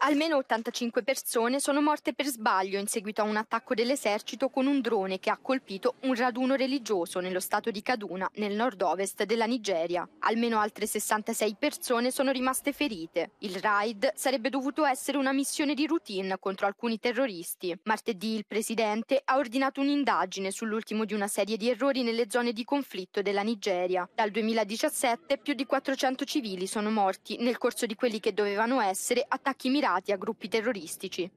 Almeno 85 persone sono morte per sbaglio in seguito a un attacco dell'esercito con un drone che ha colpito un raduno religioso nello stato di Kaduna, nel nord-ovest della Nigeria. Almeno altre 66 persone sono rimaste ferite. Il raid sarebbe dovuto essere una missione di routine contro alcuni terroristi. Martedì il presidente ha ordinato un'indagine sull'ultimo di una serie di errori nelle zone di conflitto della Nigeria. Dal 2017 più di 400 civili sono morti nel corso di quelli che dovevano essere attacchi mirati ispirati a gruppi terroristici.